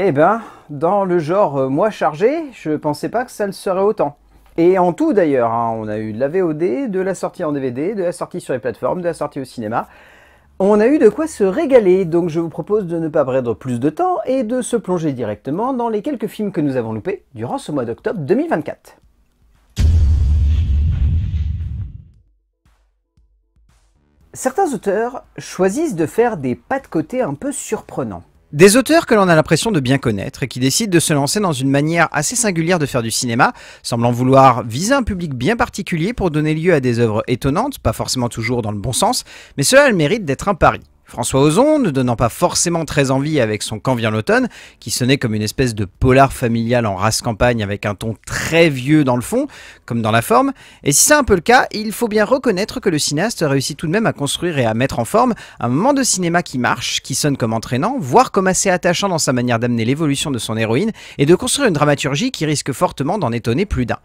Eh ben, dans le genre euh, moi chargé, je pensais pas que ça le serait autant. Et en tout d'ailleurs, hein, on a eu de la VOD, de la sortie en DVD, de la sortie sur les plateformes, de la sortie au cinéma. On a eu de quoi se régaler, donc je vous propose de ne pas perdre plus de temps et de se plonger directement dans les quelques films que nous avons loupés durant ce mois d'octobre 2024. Certains auteurs choisissent de faire des pas de côté un peu surprenants. Des auteurs que l'on a l'impression de bien connaître et qui décident de se lancer dans une manière assez singulière de faire du cinéma, semblant vouloir viser un public bien particulier pour donner lieu à des œuvres étonnantes, pas forcément toujours dans le bon sens, mais cela a le mérite d'être un pari. François Ozon, ne donnant pas forcément très envie avec son Quand vient l'automne, qui sonnait comme une espèce de polar familial en race campagne avec un ton très vieux dans le fond, comme dans la forme. Et si c'est un peu le cas, il faut bien reconnaître que le cinéaste réussit tout de même à construire et à mettre en forme un moment de cinéma qui marche, qui sonne comme entraînant, voire comme assez attachant dans sa manière d'amener l'évolution de son héroïne et de construire une dramaturgie qui risque fortement d'en étonner plus d'un.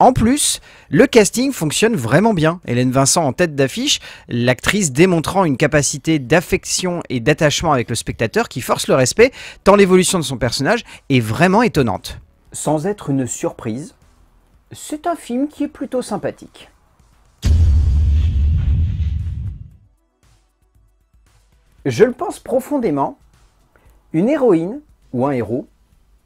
En plus, le casting fonctionne vraiment bien. Hélène Vincent en tête d'affiche, l'actrice démontrant une capacité d'affection et d'attachement avec le spectateur qui force le respect, tant l'évolution de son personnage est vraiment étonnante. Sans être une surprise, c'est un film qui est plutôt sympathique. Je le pense profondément, une héroïne ou un héros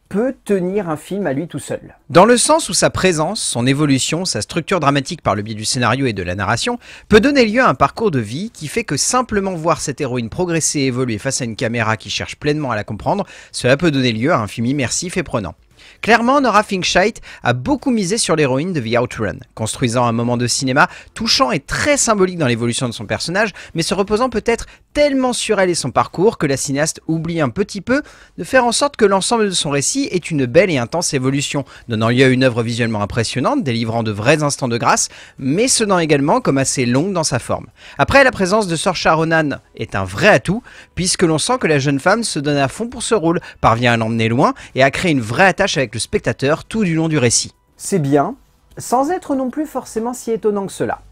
peut tenir un film à lui tout seul. Dans le sens où sa présence, son évolution, sa structure dramatique par le biais du scénario et de la narration peut donner lieu à un parcours de vie qui fait que simplement voir cette héroïne progresser et évoluer face à une caméra qui cherche pleinement à la comprendre, cela peut donner lieu à un film immersif et prenant. Clairement, Nora Finkscheid a beaucoup misé sur l'héroïne de The Outrun, construisant un moment de cinéma touchant et très symbolique dans l'évolution de son personnage, mais se reposant peut-être tellement sur elle et son parcours que la cinéaste oublie un petit peu de faire en sorte que l'ensemble de son récit ait une belle et intense évolution, donnant lieu à une œuvre visuellement impressionnante, délivrant de vrais instants de grâce, mais sonnant également comme assez longue dans sa forme. Après, la présence de Sir Sharonan est un vrai atout, puisque l'on sent que la jeune femme se donne à fond pour ce rôle, parvient à l'emmener loin et à créer une vraie attache avec le spectateur tout du long du récit. C'est bien, sans être non plus forcément si étonnant que cela.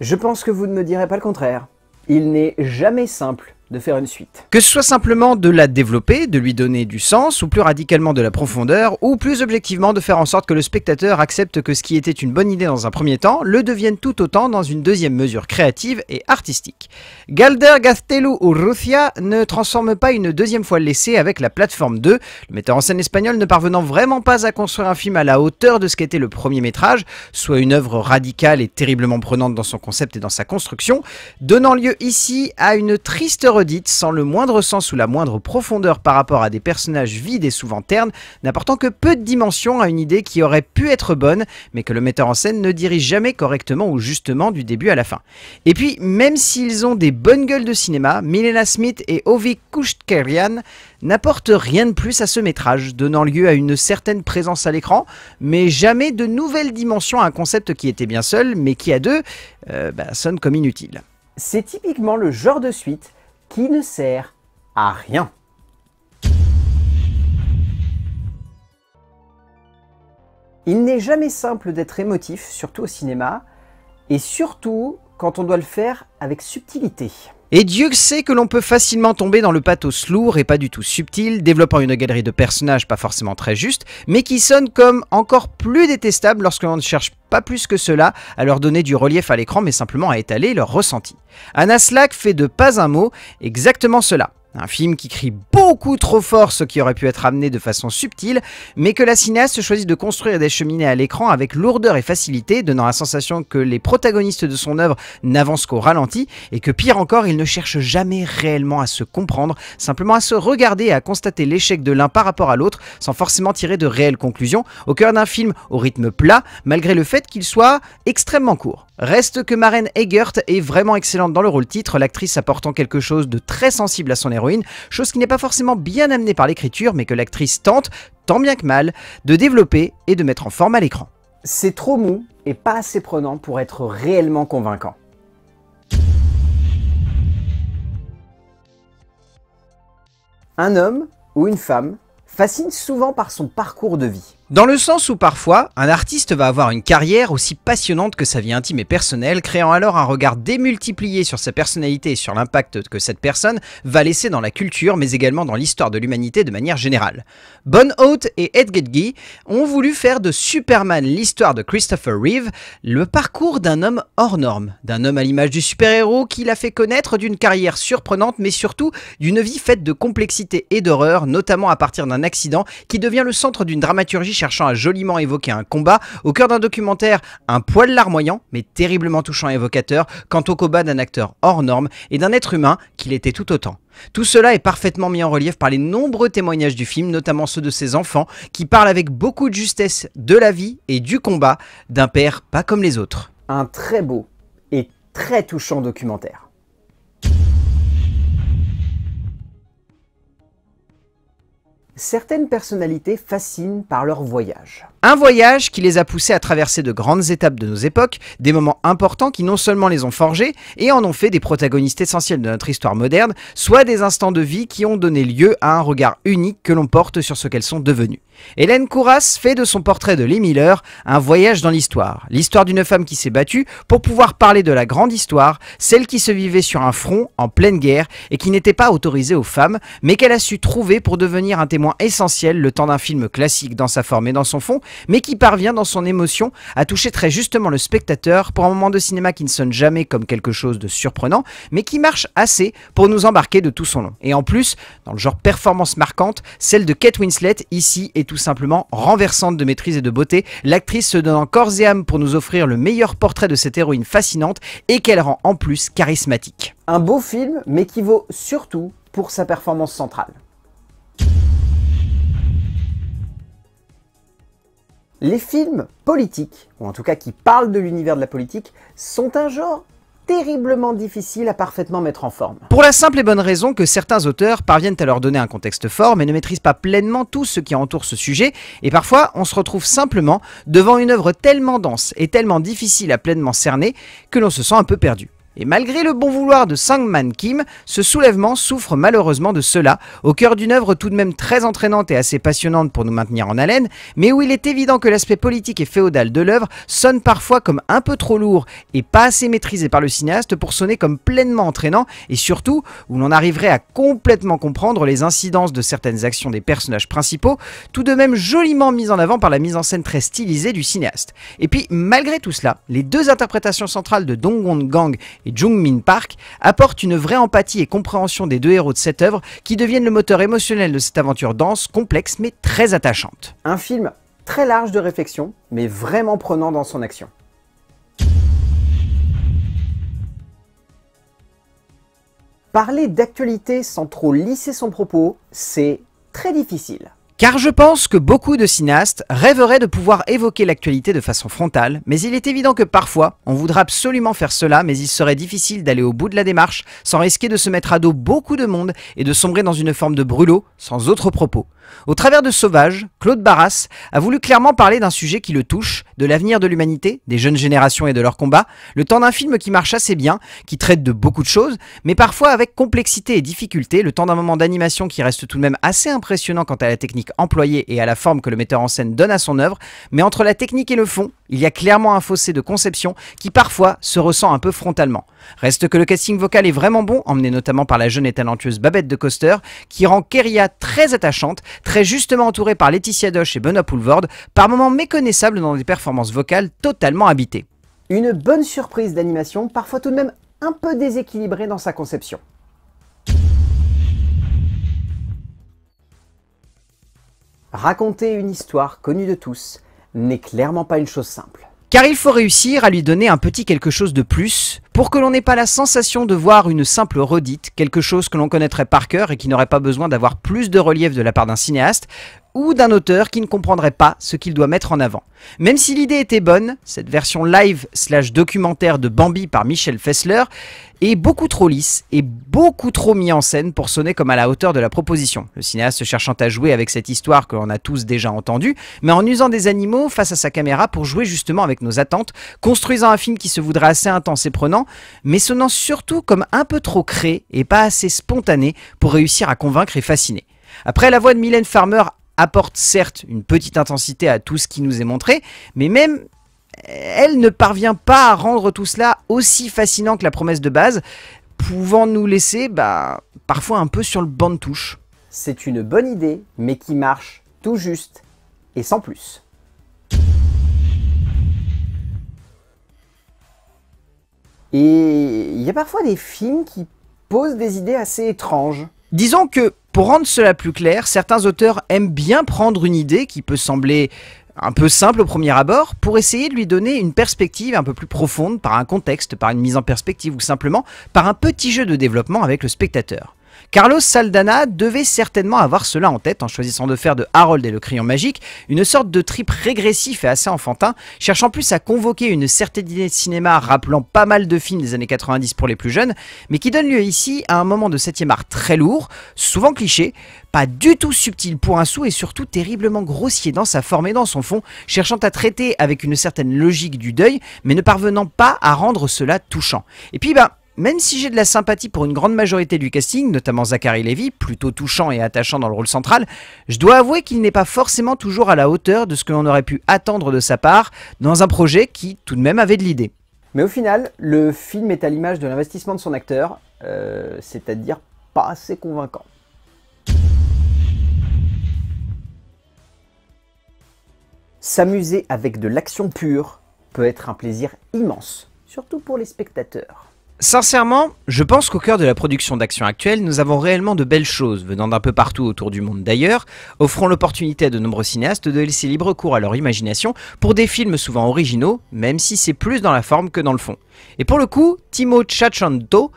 Je pense que vous ne me direz pas le contraire. Il n'est jamais simple de faire une suite. Que ce soit simplement de la développer, de lui donner du sens, ou plus radicalement de la profondeur, ou plus objectivement de faire en sorte que le spectateur accepte que ce qui était une bonne idée dans un premier temps le devienne tout autant dans une deuxième mesure créative et artistique. Galder Gastelu Urrutia ne transforme pas une deuxième fois l'essai avec la plateforme 2, le metteur en scène espagnol ne parvenant vraiment pas à construire un film à la hauteur de ce qu'était le premier métrage, soit une œuvre radicale et terriblement prenante dans son concept et dans sa construction, donnant lieu ici à une triste sans le moindre sens ou la moindre profondeur par rapport à des personnages vides et souvent ternes, n'apportant que peu de dimension à une idée qui aurait pu être bonne, mais que le metteur en scène ne dirige jamais correctement ou justement du début à la fin. Et puis, même s'ils ont des bonnes gueules de cinéma, Milena Smith et Ovi Kushtkerian n'apportent rien de plus à ce métrage, donnant lieu à une certaine présence à l'écran, mais jamais de nouvelles dimensions à un concept qui était bien seul, mais qui à deux, euh, bah, sonne comme inutile. C'est typiquement le genre de suite qui ne sert à rien. Il n'est jamais simple d'être émotif, surtout au cinéma, et surtout quand on doit le faire avec subtilité. Et Dieu sait que l'on peut facilement tomber dans le pathos lourd et pas du tout subtil, développant une galerie de personnages pas forcément très juste, mais qui sonne comme encore plus détestable lorsque l'on ne cherche pas plus que cela à leur donner du relief à l'écran, mais simplement à étaler leur ressenti. Anna Slack fait de pas un mot exactement cela. Un film qui crie beaucoup trop fort ce qui aurait pu être amené de façon subtile, mais que la cinéaste choisit de construire des cheminées à l'écran avec lourdeur et facilité, donnant la sensation que les protagonistes de son œuvre n'avancent qu'au ralenti, et que pire encore, ils ne cherchent jamais réellement à se comprendre, simplement à se regarder et à constater l'échec de l'un par rapport à l'autre, sans forcément tirer de réelles conclusions, au cœur d'un film au rythme plat, malgré le fait qu'il soit extrêmement court. Reste que Maren Egert est vraiment excellente dans le rôle titre, l'actrice apportant quelque chose de très sensible à son héroïne, chose qui n'est pas forcément bien amenée par l'écriture, mais que l'actrice tente, tant bien que mal, de développer et de mettre en forme à l'écran. C'est trop mou et pas assez prenant pour être réellement convaincant. Un homme ou une femme fascine souvent par son parcours de vie. Dans le sens où parfois, un artiste va avoir une carrière aussi passionnante que sa vie intime et personnelle, créant alors un regard démultiplié sur sa personnalité et sur l'impact que cette personne va laisser dans la culture, mais également dans l'histoire de l'humanité de manière générale. Bonne Haute et Ed Guy ont voulu faire de Superman l'histoire de Christopher Reeve le parcours d'un homme hors norme, d'un homme à l'image du super-héros qui l'a fait connaître d'une carrière surprenante, mais surtout d'une vie faite de complexité et d'horreur, notamment à partir d'un accident qui devient le centre d'une dramaturgie cherchant à joliment évoquer un combat, au cœur d'un documentaire un poil larmoyant, mais terriblement touchant et évocateur, quant au combat d'un acteur hors norme et d'un être humain qu'il était tout autant. Tout cela est parfaitement mis en relief par les nombreux témoignages du film, notamment ceux de ses enfants, qui parlent avec beaucoup de justesse de la vie et du combat d'un père pas comme les autres. Un très beau et très touchant documentaire. certaines personnalités fascinent par leur voyage. Un voyage qui les a poussés à traverser de grandes étapes de nos époques, des moments importants qui non seulement les ont forgés et en ont fait des protagonistes essentiels de notre histoire moderne, soit des instants de vie qui ont donné lieu à un regard unique que l'on porte sur ce qu'elles sont devenues. Hélène Courras fait de son portrait de Lee Miller un voyage dans l'histoire, l'histoire d'une femme qui s'est battue pour pouvoir parler de la grande histoire, celle qui se vivait sur un front en pleine guerre et qui n'était pas autorisée aux femmes, mais qu'elle a su trouver pour devenir un témoin essentiel le temps d'un film classique dans sa forme et dans son fond, mais qui parvient dans son émotion à toucher très justement le spectateur pour un moment de cinéma qui ne sonne jamais comme quelque chose de surprenant, mais qui marche assez pour nous embarquer de tout son long. Et en plus, dans le genre performance marquante, celle de Kate Winslet ici est tout simplement renversante de maîtrise et de beauté, l'actrice se donne corps et âme pour nous offrir le meilleur portrait de cette héroïne fascinante et qu'elle rend en plus charismatique. Un beau film, mais qui vaut surtout pour sa performance centrale. Les films politiques, ou en tout cas qui parlent de l'univers de la politique, sont un genre terriblement difficile à parfaitement mettre en forme. Pour la simple et bonne raison que certains auteurs parviennent à leur donner un contexte fort mais ne maîtrisent pas pleinement tout ce qui entoure ce sujet et parfois on se retrouve simplement devant une œuvre tellement dense et tellement difficile à pleinement cerner que l'on se sent un peu perdu. Et malgré le bon vouloir de Sangman Kim, ce soulèvement souffre malheureusement de cela, au cœur d'une œuvre tout de même très entraînante et assez passionnante pour nous maintenir en haleine, mais où il est évident que l'aspect politique et féodal de l'œuvre sonne parfois comme un peu trop lourd et pas assez maîtrisé par le cinéaste pour sonner comme pleinement entraînant, et surtout où l'on arriverait à complètement comprendre les incidences de certaines actions des personnages principaux, tout de même joliment mises en avant par la mise en scène très stylisée du cinéaste. Et puis malgré tout cela, les deux interprétations centrales de Dong Gang et Jung Min Park apporte une vraie empathie et compréhension des deux héros de cette œuvre qui deviennent le moteur émotionnel de cette aventure dense, complexe mais très attachante. Un film très large de réflexion, mais vraiment prenant dans son action. Parler d'actualité sans trop lisser son propos, c'est très difficile. Car je pense que beaucoup de cinéastes rêveraient de pouvoir évoquer l'actualité de façon frontale, mais il est évident que parfois, on voudra absolument faire cela, mais il serait difficile d'aller au bout de la démarche sans risquer de se mettre à dos beaucoup de monde et de sombrer dans une forme de brûlot sans autre propos. Au travers de Sauvage, Claude Barras a voulu clairement parler d'un sujet qui le touche, de l'avenir de l'humanité, des jeunes générations et de leurs combats, le temps d'un film qui marche assez bien, qui traite de beaucoup de choses, mais parfois avec complexité et difficulté, le temps d'un moment d'animation qui reste tout de même assez impressionnant quant à la technique employé et à la forme que le metteur en scène donne à son œuvre, mais entre la technique et le fond, il y a clairement un fossé de conception qui parfois se ressent un peu frontalement. Reste que le casting vocal est vraiment bon, emmené notamment par la jeune et talentueuse Babette de Coster, qui rend Keria très attachante, très justement entourée par Laetitia Doche et Benoît Poulvorde, par moments méconnaissables dans des performances vocales totalement habitées. Une bonne surprise d'animation, parfois tout de même un peu déséquilibrée dans sa conception. Raconter une histoire connue de tous n'est clairement pas une chose simple. Car il faut réussir à lui donner un petit quelque chose de plus pour que l'on n'ait pas la sensation de voir une simple redite, quelque chose que l'on connaîtrait par cœur et qui n'aurait pas besoin d'avoir plus de relief de la part d'un cinéaste, ou d'un auteur qui ne comprendrait pas ce qu'il doit mettre en avant. Même si l'idée était bonne, cette version live slash documentaire de Bambi par Michel Fessler est beaucoup trop lisse et beaucoup trop mis en scène pour sonner comme à la hauteur de la proposition. Le cinéaste cherchant à jouer avec cette histoire que l'on a tous déjà entendue, mais en usant des animaux face à sa caméra pour jouer justement avec nos attentes, construisant un film qui se voudrait assez intense et prenant, mais sonnant surtout comme un peu trop créé et pas assez spontané pour réussir à convaincre et fasciner. Après la voix de Mylène Farmer apporte certes une petite intensité à tout ce qui nous est montré, mais même euh, elle ne parvient pas à rendre tout cela aussi fascinant que la promesse de base, pouvant nous laisser bah, parfois un peu sur le banc de touche. C'est une bonne idée, mais qui marche tout juste et sans plus. Et il y a parfois des films qui posent des idées assez étranges. Disons que, pour rendre cela plus clair, certains auteurs aiment bien prendre une idée qui peut sembler un peu simple au premier abord, pour essayer de lui donner une perspective un peu plus profonde par un contexte, par une mise en perspective ou simplement par un petit jeu de développement avec le spectateur. Carlos Saldana devait certainement avoir cela en tête en choisissant de faire de Harold et le crayon magique une sorte de trip régressif et assez enfantin, cherchant plus à convoquer une certaine idée de cinéma rappelant pas mal de films des années 90 pour les plus jeunes, mais qui donne lieu ici à un moment de 7 art très lourd, souvent cliché, pas du tout subtil pour un sou et surtout terriblement grossier dans sa forme et dans son fond, cherchant à traiter avec une certaine logique du deuil, mais ne parvenant pas à rendre cela touchant. Et puis bah même si j'ai de la sympathie pour une grande majorité du casting, notamment Zachary Levy, plutôt touchant et attachant dans le rôle central, je dois avouer qu'il n'est pas forcément toujours à la hauteur de ce que l'on aurait pu attendre de sa part dans un projet qui tout de même avait de l'idée. Mais au final, le film est à l'image de l'investissement de son acteur, euh, c'est-à-dire pas assez convaincant. S'amuser avec de l'action pure peut être un plaisir immense, surtout pour les spectateurs. Sincèrement, je pense qu'au cœur de la production d'action actuelle, nous avons réellement de belles choses, venant d'un peu partout autour du monde d'ailleurs, offrant l'opportunité à de nombreux cinéastes de laisser libre cours à leur imagination pour des films souvent originaux, même si c'est plus dans la forme que dans le fond. Et pour le coup, Timo Chachanto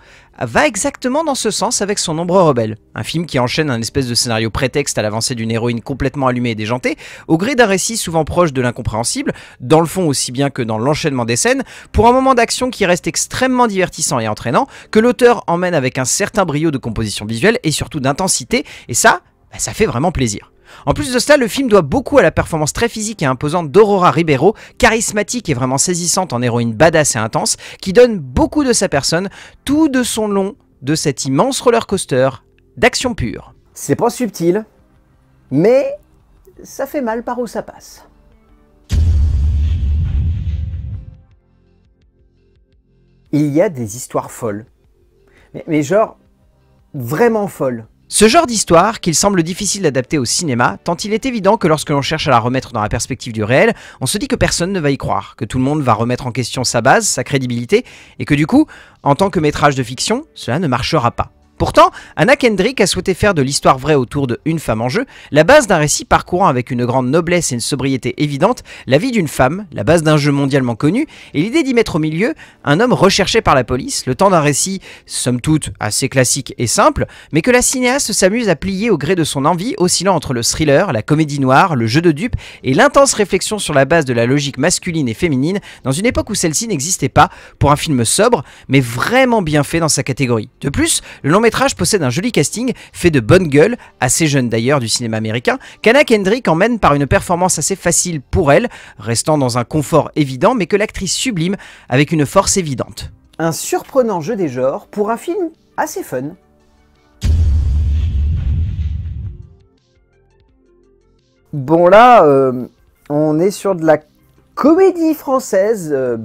va exactement dans ce sens avec son ombre rebelle. Un film qui enchaîne un espèce de scénario prétexte à l'avancée d'une héroïne complètement allumée et déjantée, au gré d'un récit souvent proche de l'incompréhensible, dans le fond aussi bien que dans l'enchaînement des scènes, pour un moment d'action qui reste extrêmement divertissant et entraînant, que l'auteur emmène avec un certain brio de composition visuelle et surtout d'intensité, et ça, bah, ça fait vraiment plaisir. En plus de cela, le film doit beaucoup à la performance très physique et imposante d'Aurora Ribeiro, charismatique et vraiment saisissante en héroïne badass et intense, qui donne beaucoup de sa personne tout de son long de cet immense roller coaster d'action pure. C'est pas subtil, mais ça fait mal par où ça passe. Il y a des histoires folles. Mais, mais genre, vraiment folles. Ce genre d'histoire, qu'il semble difficile d'adapter au cinéma, tant il est évident que lorsque l'on cherche à la remettre dans la perspective du réel, on se dit que personne ne va y croire, que tout le monde va remettre en question sa base, sa crédibilité, et que du coup, en tant que métrage de fiction, cela ne marchera pas. Pourtant, Anna Kendrick a souhaité faire de l'histoire vraie autour de Une femme en jeu la base d'un récit parcourant avec une grande noblesse et une sobriété évidente la vie d'une femme, la base d'un jeu mondialement connu, et l'idée d'y mettre au milieu un homme recherché par la police, le temps d'un récit, somme toute, assez classique et simple, mais que la cinéaste s'amuse à plier au gré de son envie, oscillant entre le thriller, la comédie noire, le jeu de dupes et l'intense réflexion sur la base de la logique masculine et féminine dans une époque où celle-ci n'existait pas pour un film sobre, mais vraiment bien fait dans sa catégorie. De plus, le long métrage possède un joli casting, fait de bonne gueule, assez jeune d'ailleurs du cinéma américain. Kana Kendrick emmène par une performance assez facile pour elle, restant dans un confort évident, mais que l'actrice sublime avec une force évidente. Un surprenant jeu des genres pour un film assez fun. Bon là, euh, on est sur de la comédie française euh,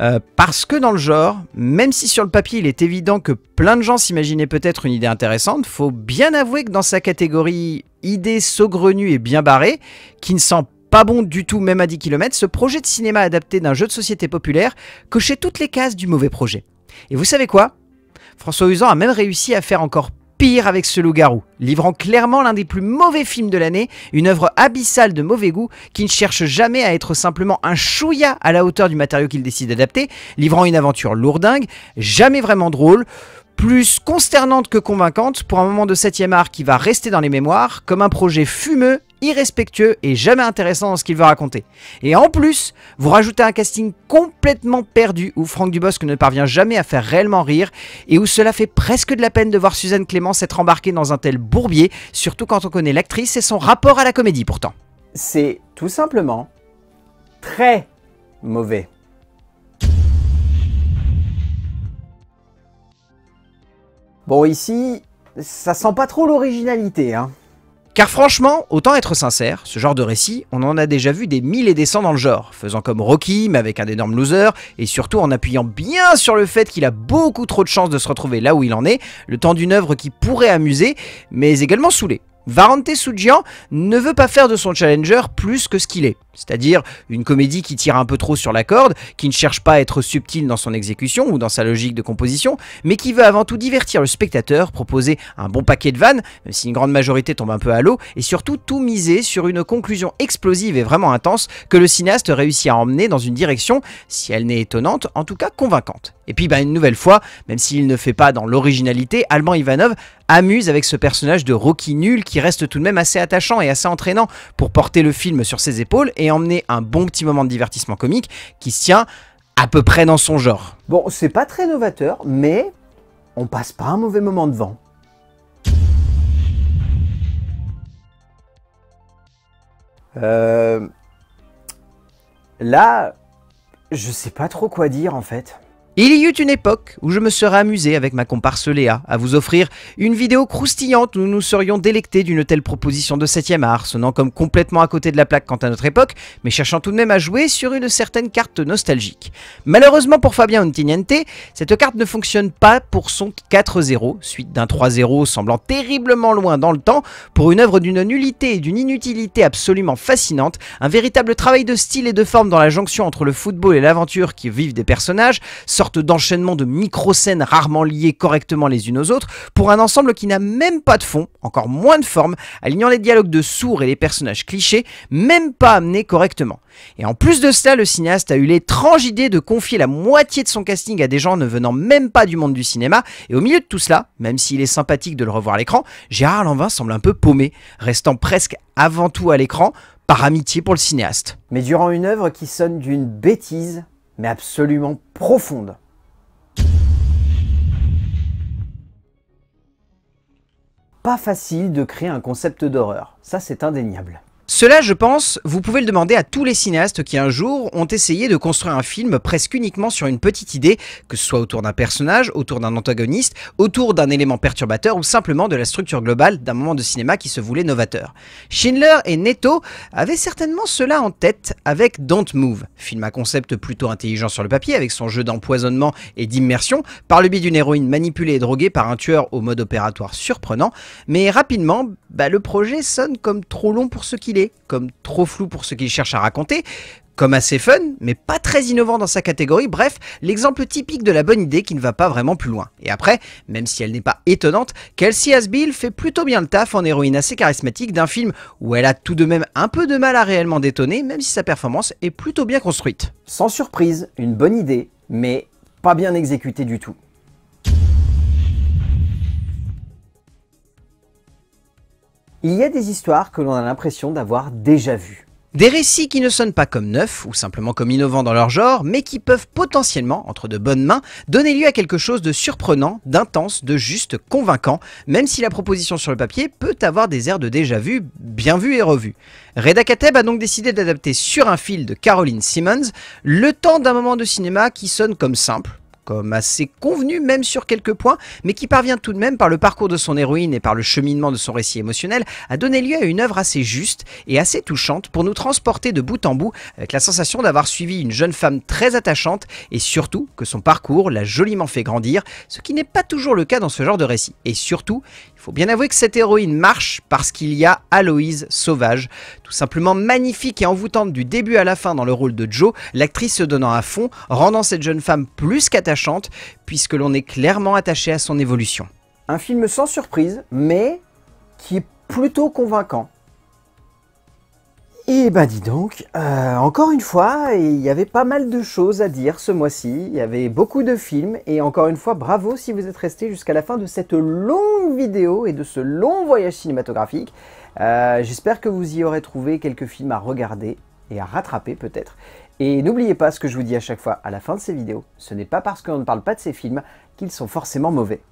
euh, Parce que dans le genre, même si sur le papier il est évident que plein de gens s'imaginaient peut-être une idée intéressante, faut bien avouer que dans sa catégorie idée saugrenue et bien barrée, qui ne sent pas bon du tout même à 10 km, ce projet de cinéma adapté d'un jeu de société populaire cochait toutes les cases du mauvais projet. Et vous savez quoi François Usan a même réussi à faire encore pire avec ce loup-garou, livrant clairement l'un des plus mauvais films de l'année, une œuvre abyssale de mauvais goût qui ne cherche jamais à être simplement un chouïa à la hauteur du matériau qu'il décide d'adapter, livrant une aventure lourdingue, jamais vraiment drôle, plus consternante que convaincante pour un moment de 7 art qui va rester dans les mémoires comme un projet fumeux irrespectueux et jamais intéressant dans ce qu'il veut raconter. Et en plus, vous rajoutez un casting complètement perdu où Franck Dubosc ne parvient jamais à faire réellement rire et où cela fait presque de la peine de voir Suzanne Clément s'être embarquée dans un tel bourbier, surtout quand on connaît l'actrice et son rapport à la comédie pourtant. C'est tout simplement très mauvais. Bon ici, ça sent pas trop l'originalité, hein. Car franchement, autant être sincère, ce genre de récit, on en a déjà vu des mille et des cents dans le genre, faisant comme Rocky, mais avec un énorme loser, et surtout en appuyant bien sur le fait qu'il a beaucoup trop de chances de se retrouver là où il en est, le temps d'une œuvre qui pourrait amuser, mais également saouler. Varante Sujian ne veut pas faire de son challenger plus que ce qu'il est. C'est-à-dire une comédie qui tire un peu trop sur la corde, qui ne cherche pas à être subtile dans son exécution ou dans sa logique de composition, mais qui veut avant tout divertir le spectateur, proposer un bon paquet de vannes, même si une grande majorité tombe un peu à l'eau, et surtout tout miser sur une conclusion explosive et vraiment intense que le cinéaste réussit à emmener dans une direction, si elle n'est étonnante, en tout cas convaincante. Et puis bah, une nouvelle fois, même s'il ne fait pas dans l'originalité, Alban Ivanov amuse avec ce personnage de Rocky nul qui reste tout de même assez attachant et assez entraînant pour porter le film sur ses épaules et emmener un bon petit moment de divertissement comique qui se tient à peu près dans son genre. Bon, c'est pas très novateur, mais on passe pas un mauvais moment devant. Euh... Là, je sais pas trop quoi dire en fait. Il y eut une époque où je me serais amusé avec ma comparse Léa à vous offrir une vidéo croustillante où nous serions délectés d'une telle proposition de 7ème art, sonnant comme complètement à côté de la plaque quant à notre époque, mais cherchant tout de même à jouer sur une certaine carte nostalgique. Malheureusement pour Fabien Untinente, cette carte ne fonctionne pas pour son 4-0, suite d'un 3-0 semblant terriblement loin dans le temps, pour une œuvre d'une nullité et d'une inutilité absolument fascinante, un véritable travail de style et de forme dans la jonction entre le football et l'aventure qui vivent des personnages, d'enchaînement de micro-scènes rarement liées correctement les unes aux autres, pour un ensemble qui n'a même pas de fond, encore moins de forme, alignant les dialogues de sourds et les personnages clichés, même pas amenés correctement. Et en plus de cela, le cinéaste a eu l'étrange idée de confier la moitié de son casting à des gens ne venant même pas du monde du cinéma, et au milieu de tout cela, même s'il est sympathique de le revoir à l'écran, Gérard Lanvin semble un peu paumé, restant presque avant tout à l'écran, par amitié pour le cinéaste. Mais durant une œuvre qui sonne d'une bêtise, mais absolument profonde. Pas facile de créer un concept d'horreur, ça c'est indéniable. Cela, je pense, vous pouvez le demander à tous les cinéastes qui un jour ont essayé de construire un film presque uniquement sur une petite idée, que ce soit autour d'un personnage, autour d'un antagoniste, autour d'un élément perturbateur ou simplement de la structure globale d'un moment de cinéma qui se voulait novateur. Schindler et Netto avaient certainement cela en tête avec Don't Move, film à concept plutôt intelligent sur le papier avec son jeu d'empoisonnement et d'immersion, par le biais d'une héroïne manipulée et droguée par un tueur au mode opératoire surprenant, mais rapidement, bah, le projet sonne comme trop long pour ce qu'il comme trop flou pour ce qu'il cherche à raconter, comme assez fun, mais pas très innovant dans sa catégorie, bref, l'exemple typique de la bonne idée qui ne va pas vraiment plus loin. Et après, même si elle n'est pas étonnante, Kelsey Asbill fait plutôt bien le taf en héroïne assez charismatique d'un film où elle a tout de même un peu de mal à réellement détonner, même si sa performance est plutôt bien construite. Sans surprise, une bonne idée, mais pas bien exécutée du tout. il y a des histoires que l'on a l'impression d'avoir déjà vues. Des récits qui ne sonnent pas comme neufs ou simplement comme innovants dans leur genre, mais qui peuvent potentiellement, entre de bonnes mains, donner lieu à quelque chose de surprenant, d'intense, de juste, convaincant, même si la proposition sur le papier peut avoir des airs de déjà vu, bien vu et revu. Reda Kateb a donc décidé d'adapter sur un fil de Caroline Simmons le temps d'un moment de cinéma qui sonne comme simple, comme assez convenu même sur quelques points, mais qui parvient tout de même par le parcours de son héroïne et par le cheminement de son récit émotionnel à donner lieu à une œuvre assez juste et assez touchante pour nous transporter de bout en bout avec la sensation d'avoir suivi une jeune femme très attachante et surtout que son parcours l'a joliment fait grandir, ce qui n'est pas toujours le cas dans ce genre de récit. Et surtout, faut bien avouer que cette héroïne marche parce qu'il y a Aloïse Sauvage. Tout simplement magnifique et envoûtante du début à la fin dans le rôle de Joe, l'actrice se donnant à fond, rendant cette jeune femme plus qu'attachante, puisque l'on est clairement attaché à son évolution. Un film sans surprise, mais qui est plutôt convaincant. Et eh ben dis donc, euh, encore une fois, il y avait pas mal de choses à dire ce mois-ci, il y avait beaucoup de films, et encore une fois, bravo si vous êtes resté jusqu'à la fin de cette longue vidéo et de ce long voyage cinématographique. Euh, j'espère que vous y aurez trouvé quelques films à regarder et à rattraper peut-être. Et n'oubliez pas ce que je vous dis à chaque fois à la fin de ces vidéos, ce n'est pas parce qu'on ne parle pas de ces films qu'ils sont forcément mauvais.